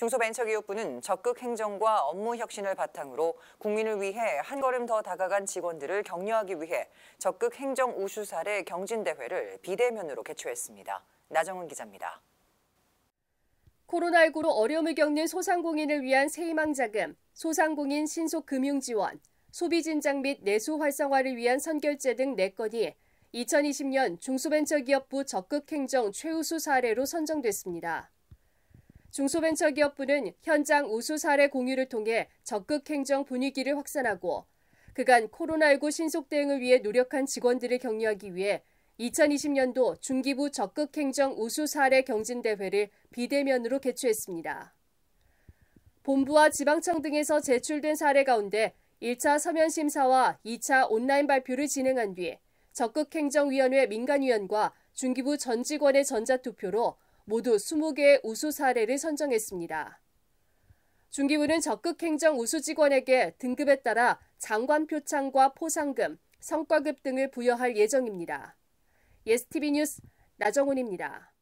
중소벤처기업부는 적극 행정과 업무 혁신을 바탕으로 국민을 위해 한 걸음 더 다가간 직원들을 격려하기 위해 적극 행정 우수 사례 경진대회를 비대면으로 개최했습니다. 나정은 기자입니다. 코로나19로 어려움을 겪는 소상공인을 위한 세희망자금 소상공인 신속금융지원, 소비진작 및 내수 활성화를 위한 선결제 등 4건이 2020년 중소벤처기업부 적극행정 최우수 사례로 선정됐습니다. 중소벤처기업부는 현장 우수 사례 공유를 통해 적극 행정 분위기를 확산하고 그간 코로나19 신속 대응을 위해 노력한 직원들을 격려하기 위해 2020년도 중기부 적극 행정 우수 사례 경진 대회를 비대면으로 개최했습니다. 본부와 지방청 등에서 제출된 사례 가운데 1차 서면 심사와 2차 온라인 발표를 진행한 뒤 적극 행정위원회 민간위원과 중기부 전 직원의 전자투표로 모두 20개의 우수 사례를 선정했습니다. 중기부는 적극 행정 우수 직원에게 등급에 따라 장관 표창과 포상금, 성과급 등을 부여할 예정입니다. 예스티비 뉴스 나정훈입니다.